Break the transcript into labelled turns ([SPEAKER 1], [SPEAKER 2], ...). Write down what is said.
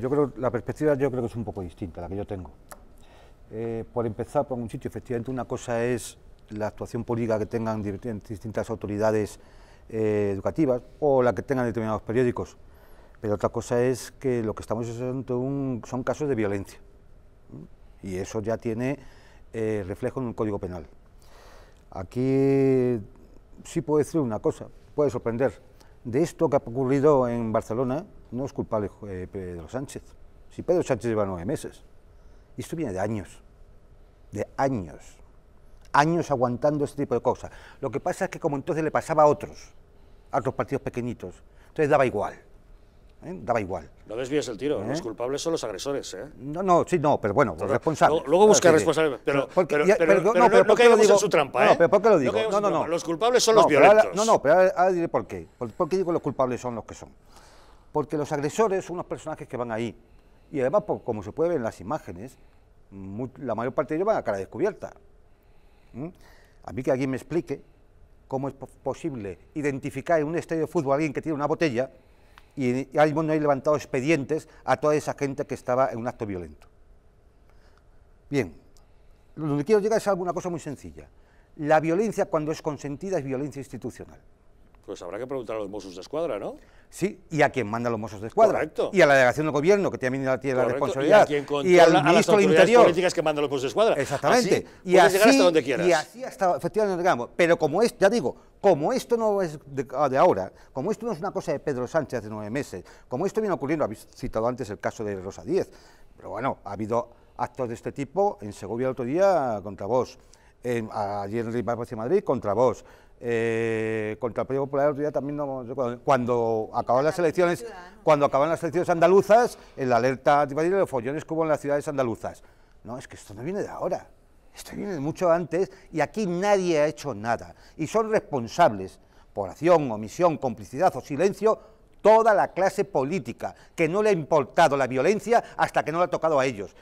[SPEAKER 1] yo creo la perspectiva yo creo que es un poco distinta la que yo tengo. Eh, por empezar, por un sitio, efectivamente, una cosa es la actuación política que tengan distintas autoridades eh, educativas o la que tengan determinados periódicos, pero otra cosa es que lo que estamos ante son casos de violencia y eso ya tiene eh, reflejo en el código penal. Aquí sí puedo decir una cosa, puede sorprender. De esto que ha ocurrido en Barcelona, no es culpable eh, Pedro Sánchez. Si Pedro Sánchez lleva nueve meses, y esto viene de años, de años, años aguantando este tipo de cosas. Lo que pasa es que como entonces le pasaba a otros, a otros partidos pequeñitos, entonces daba igual. ¿eh? daba igual.
[SPEAKER 2] No desvíes el tiro, ¿Eh? los culpables son los agresores.
[SPEAKER 1] No, no, sí, no, pero bueno, los responsables. Luego, busca responsables, pero, no, caigamos en su trampa. No, pero ¿por qué lo digo? No, no, no, Los culpables son los violentos. no, no, pero ahora, diré por qué. ¿Por, ¿Por, qué digo los culpables son los que son? porque los agresores son los personajes que van ahí. Y además, como se puede ver en las imágenes, la mayor parte de ellos van a cara descubierta. ¿Mm? A mí que alguien me explique cómo es posible identificar en un estadio de fútbol a alguien que tiene una botella y, y alguien no hay levantado expedientes a toda esa gente que estaba en un acto violento. Bien, lo que quiero llegar es a alguna cosa muy sencilla. La violencia cuando es consentida es violencia institucional.
[SPEAKER 2] Pues habrá que preguntar a los Mossos de Escuadra, ¿no?
[SPEAKER 1] Sí, y a quien manda los Mossos de Escuadra. Correcto. Y a la delegación de gobierno, que tiene la, tiene la responsabilidad. Y, a quien controla, y al ministro a las del Interior. políticas
[SPEAKER 2] que mandan los Mossos de Escuadra. Exactamente. y así, llegar hasta donde quieras. Y así
[SPEAKER 1] hasta, efectivamente, llegamos. Pero como es, ya digo, como esto no es ah, de, ahora, como esto no es una cosa de Pedro Sánchez de nueve meses, como esto viene ocurriendo, habéis citado antes el caso de Rosa Díez, pero bueno, ha habido actos de este tipo en Segovia el otro día contra vos en, allí en de Madrid contra vos. Eh, contra el Partido Popular también cuando, las elecciones cuando acabaron las elecciones andaluzas en la alerta de de los follones que hubo en las ciudades andaluzas no es que esto no viene de ahora esto viene de mucho antes y aquí nadie ha hecho nada y son responsables por acción omisión complicidad o silencio toda la clase política, que no le ha importado la violencia hasta que no le ha tocado a ellos.